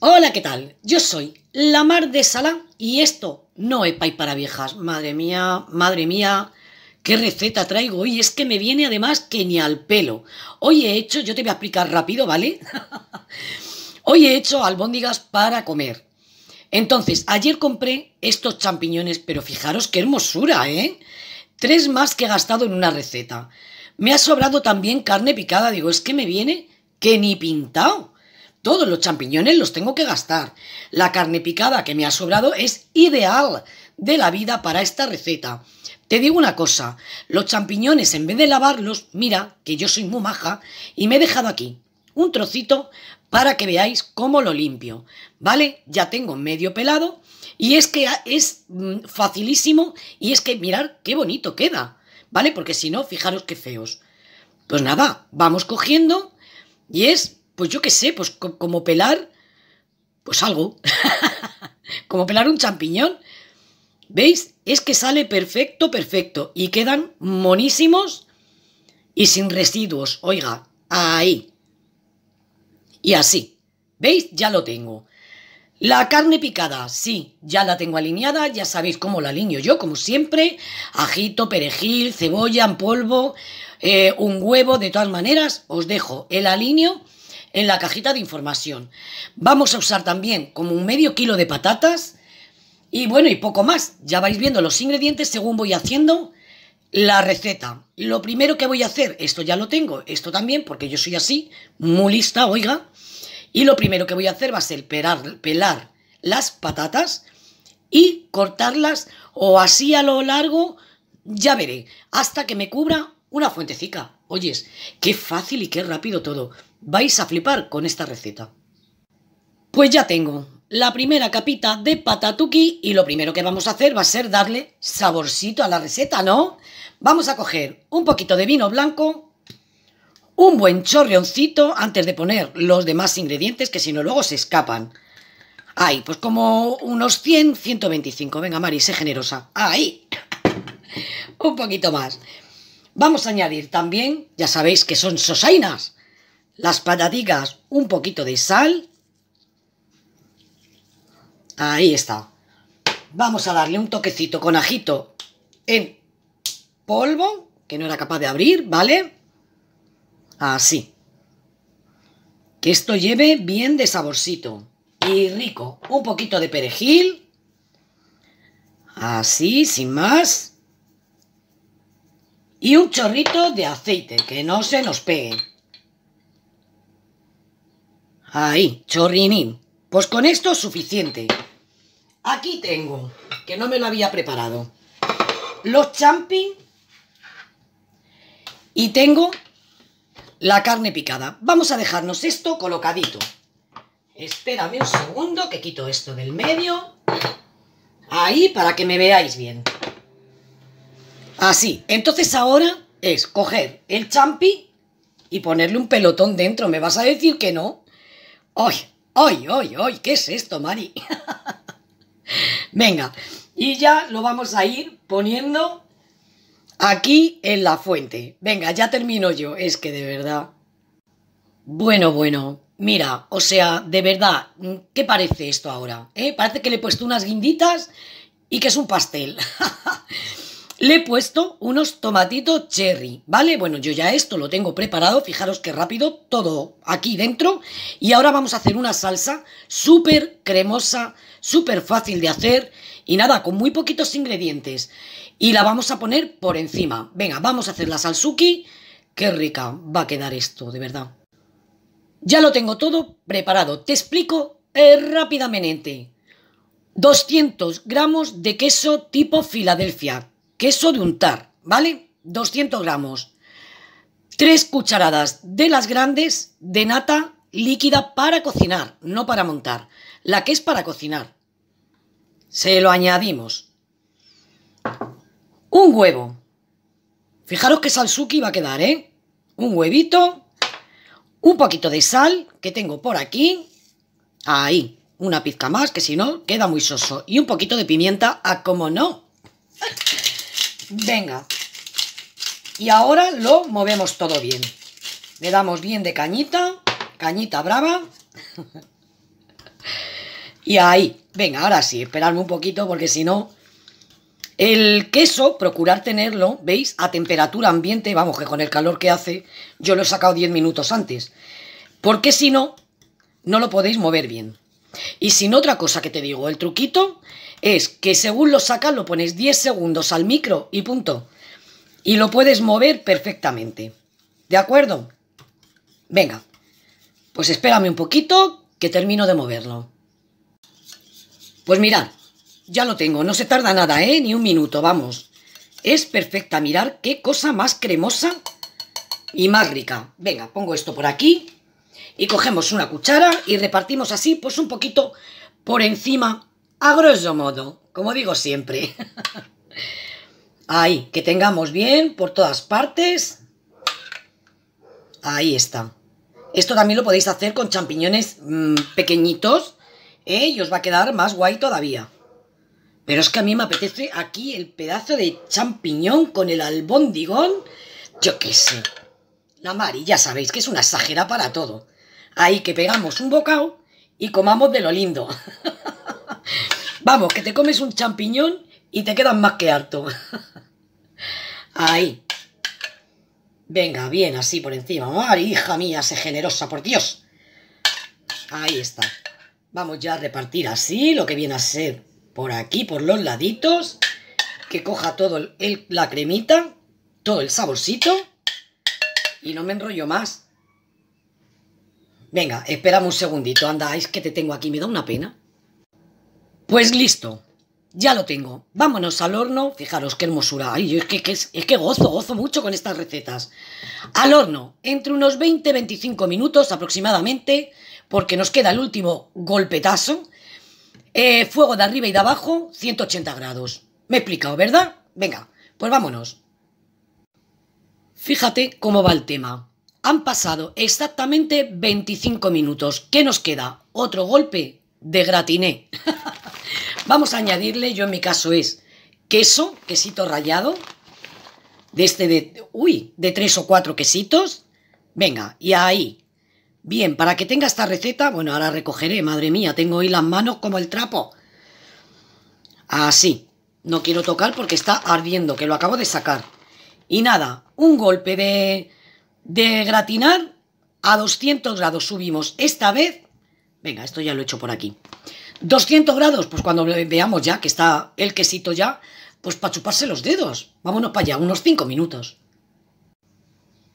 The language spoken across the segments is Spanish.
Hola, ¿qué tal? Yo soy la Mar de Sala y esto no es pay para viejas. Madre mía, madre mía, qué receta traigo hoy. Es que me viene además que ni al pelo. Hoy he hecho, yo te voy a explicar rápido, ¿vale? hoy he hecho albóndigas para comer. Entonces, ayer compré estos champiñones, pero fijaros qué hermosura, ¿eh? Tres más que he gastado en una receta. Me ha sobrado también carne picada, digo, es que me viene que ni pintado. Todos los champiñones los tengo que gastar. La carne picada que me ha sobrado es ideal de la vida para esta receta. Te digo una cosa, los champiñones en vez de lavarlos, mira, que yo soy muy maja y me he dejado aquí un trocito para que veáis cómo lo limpio, ¿vale? Ya tengo medio pelado y es que es mm, facilísimo y es que mirar qué bonito queda, ¿vale? Porque si no, fijaros qué feos. Pues nada, vamos cogiendo y es pues yo qué sé, pues como pelar, pues algo, como pelar un champiñón. ¿Veis? Es que sale perfecto, perfecto. Y quedan monísimos y sin residuos. Oiga, ahí. Y así. ¿Veis? Ya lo tengo. La carne picada, sí, ya la tengo alineada, ya sabéis cómo la alineo yo, como siempre. Ajito, perejil, cebolla en polvo, eh, un huevo, de todas maneras, os dejo el alineo en la cajita de información. Vamos a usar también como un medio kilo de patatas y bueno, y poco más. Ya vais viendo los ingredientes según voy haciendo la receta. Lo primero que voy a hacer, esto ya lo tengo, esto también, porque yo soy así, muy lista, oiga. Y lo primero que voy a hacer va a ser pelar, pelar las patatas y cortarlas o así a lo largo, ya veré, hasta que me cubra una fuentecica. Oyes, qué fácil y qué rápido todo. Vais a flipar con esta receta. Pues ya tengo la primera capita de patatuki y lo primero que vamos a hacer va a ser darle saborcito a la receta, ¿no? Vamos a coger un poquito de vino blanco, un buen chorreoncito antes de poner los demás ingredientes que si no luego se escapan. Ay, pues como unos 100, 125. Venga, Mari, sé generosa. Ahí. un poquito más. Vamos a añadir también, ya sabéis que son sosainas, las patadigas, un poquito de sal. Ahí está. Vamos a darle un toquecito con ajito en polvo, que no era capaz de abrir, ¿vale? Así. Que esto lleve bien de saborcito. Y rico. Un poquito de perejil. Así, sin más. Y un chorrito de aceite, que no se nos pegue. Ahí, chorrinín. Pues con esto es suficiente. Aquí tengo, que no me lo había preparado, los champi y tengo la carne picada. Vamos a dejarnos esto colocadito. Espérame un segundo que quito esto del medio. Ahí para que me veáis bien. Así. Entonces ahora es coger el champi y ponerle un pelotón dentro. ¿Me vas a decir que no? ¡Ay! ¡Ay, ay, ay! ¿Qué es esto, Mari? Venga, y ya lo vamos a ir poniendo aquí en la fuente. Venga, ya termino yo. Es que de verdad. Bueno, bueno. Mira, o sea, de verdad, ¿qué parece esto ahora? ¿Eh? Parece que le he puesto unas guinditas y que es un pastel. Le he puesto unos tomatitos cherry, ¿vale? Bueno, yo ya esto lo tengo preparado, fijaros qué rápido, todo aquí dentro. Y ahora vamos a hacer una salsa súper cremosa, súper fácil de hacer y nada, con muy poquitos ingredientes. Y la vamos a poner por encima. Venga, vamos a hacer la salsuki. Qué rica va a quedar esto, de verdad. Ya lo tengo todo preparado. Te explico eh, rápidamente. 200 gramos de queso tipo Filadelfia, queso de untar, ¿vale? 200 gramos. tres cucharadas de las grandes de nata líquida para cocinar, no para montar. La que es para cocinar. Se lo añadimos. Un huevo. Fijaros que salsuki va a quedar, ¿eh? Un huevito. Un poquito de sal que tengo por aquí. Ahí. Una pizca más, que si no, queda muy soso. Y un poquito de pimienta, a como no. Venga. Y ahora lo movemos todo bien. Le damos bien de cañita, cañita brava. y ahí. Venga, ahora sí, esperadme un poquito porque si no... El queso, procurar tenerlo, ¿veis? A temperatura ambiente, vamos, que con el calor que hace, yo lo he sacado 10 minutos antes. Porque si no, no lo podéis mover bien. Y sin otra cosa que te digo, el truquito es que según lo sacas lo pones 10 segundos al micro y punto. Y lo puedes mover perfectamente. ¿De acuerdo? Venga, pues espérame un poquito que termino de moverlo. Pues mirad, ya lo tengo, no se tarda nada, ¿eh? Ni un minuto, vamos. Es perfecta, mirar qué cosa más cremosa y más rica. Venga, pongo esto por aquí y cogemos una cuchara y repartimos así, pues un poquito por encima a grosso modo, como digo siempre. Ahí, que tengamos bien por todas partes. Ahí está. Esto también lo podéis hacer con champiñones mm, pequeñitos ¿eh? y os va a quedar más guay todavía. Pero es que a mí me apetece aquí el pedazo de champiñón con el albóndigón. Yo qué sé. La Mari, ya sabéis que es una exagera para todo. Ahí que pegamos un bocado y comamos de lo lindo. Vamos, que te comes un champiñón y te quedas más que harto. Ahí. Venga, bien, así por encima. ¡Ay, hija mía, sé generosa, por Dios! Ahí está. Vamos ya a repartir así lo que viene a ser por aquí, por los laditos. Que coja todo la cremita, todo el saborcito. Y no me enrollo más. Venga, esperamos un segundito. Anda, es que te tengo aquí, me da una pena. Pues listo, ya lo tengo. Vámonos al horno. Fijaros qué hermosura. Ay, es que, es, que gozo, gozo mucho con estas recetas. Al horno, entre unos 20-25 minutos aproximadamente, porque nos queda el último golpetazo. Eh, fuego de arriba y de abajo, 180 grados. Me he explicado, ¿verdad? Venga, pues vámonos. Fíjate cómo va el tema. Han pasado exactamente 25 minutos. ¿Qué nos queda? Otro golpe de gratiné. Vamos a añadirle, yo en mi caso es queso, quesito rallado, de este de, uy, de tres o cuatro quesitos. Venga, y ahí. Bien, para que tenga esta receta, bueno, ahora recogeré, madre mía, tengo ahí las manos como el trapo. Así, no quiero tocar porque está ardiendo, que lo acabo de sacar. Y nada, un golpe de, de gratinar a 200 grados subimos esta vez. Venga, esto ya lo he hecho por aquí. 200 grados, pues cuando veamos ya que está el quesito ya, pues para chuparse los dedos. Vámonos para allá, unos 5 minutos.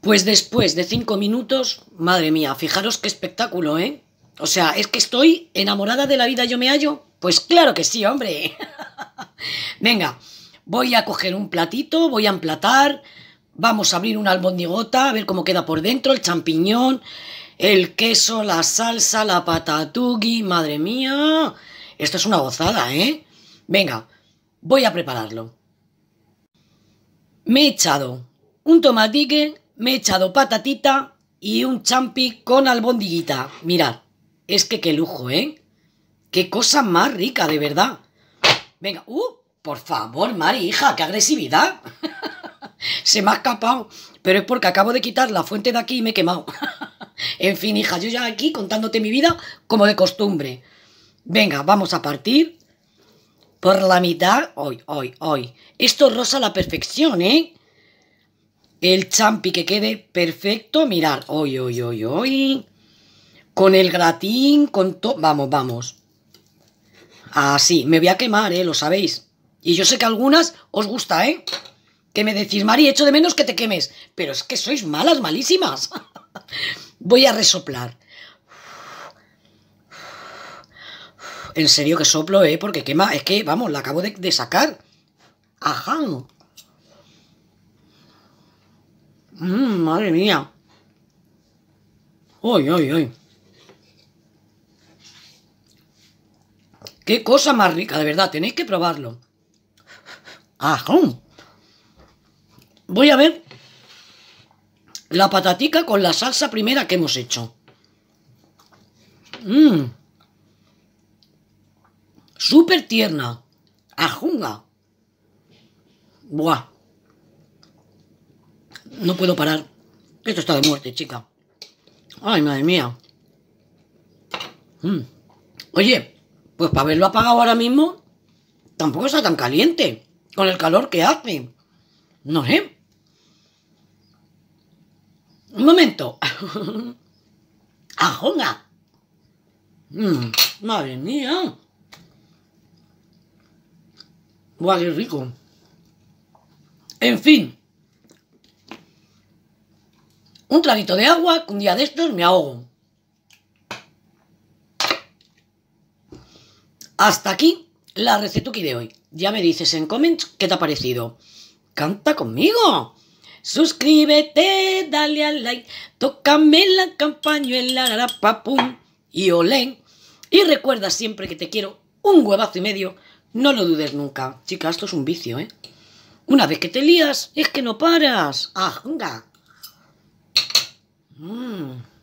Pues después de 5 minutos, madre mía, fijaros qué espectáculo, ¿eh? O sea, ¿es que estoy enamorada de la vida yo me hallo? Pues claro que sí, hombre. Venga, voy a coger un platito, voy a emplatar, vamos a abrir una albondigota, a ver cómo queda por dentro, el champiñón, el queso, la salsa, la patatugui, madre mía. Esto es una gozada, ¿eh? Venga, voy a prepararlo. Me he echado un tomatique, me he echado patatita y un champi con albondiguita. Mirad, es que qué lujo, ¿eh? Qué cosa más rica, de verdad. Venga, ¡uh! Por favor, Mari, hija, qué agresividad. Se me ha escapado, pero es porque acabo de quitar la fuente de aquí y me he quemado. en fin, hija, yo ya aquí contándote mi vida como de costumbre. Venga, vamos a partir por la mitad. Hoy, hoy, hoy. Esto rosa a la perfección, ¿eh? El champi que quede perfecto. Mirar, hoy, hoy, hoy, hoy. Con el gratín, con todo. Vamos, vamos. Así, me voy a quemar, ¿eh? Lo sabéis. Y yo sé que algunas os gusta, ¿eh? Que me decís, Mari, echo de menos que te quemes. Pero es que sois malas, malísimas. Voy a resoplar. En serio que soplo, ¿eh? Porque quema. Es que, vamos, la acabo de, sacar. Ajá. Mm, madre mía. Uy, uy, uy. Qué cosa más rica, de verdad. Tenéis que probarlo. Ajá. Voy a ver la patatica con la salsa primera que hemos hecho. Mmm. Súper tierna. Ajunga. Buah. No puedo parar. Esto está de muerte, chica. Ay, madre mía. Mm. Oye, pues para haberlo apagado ahora mismo, tampoco está tan caliente. Con el calor que hace. No sé. Un momento. ajonga, mm, madre mía. guau qué rico. En fin. Un traguito de agua, que un día de estos me ahogo. Hasta aquí la que de hoy. Ya me dices en comments qué te ha parecido. ¡Canta conmigo! Suscríbete, dale al like, tócame la campañuela, pum, y olén. Y recuerda siempre que te quiero un huevazo y medio, no lo dudes nunca. Chica, esto es un vicio, ¿eh? Una vez que te lías, es que no paras. ¡Ah, mm.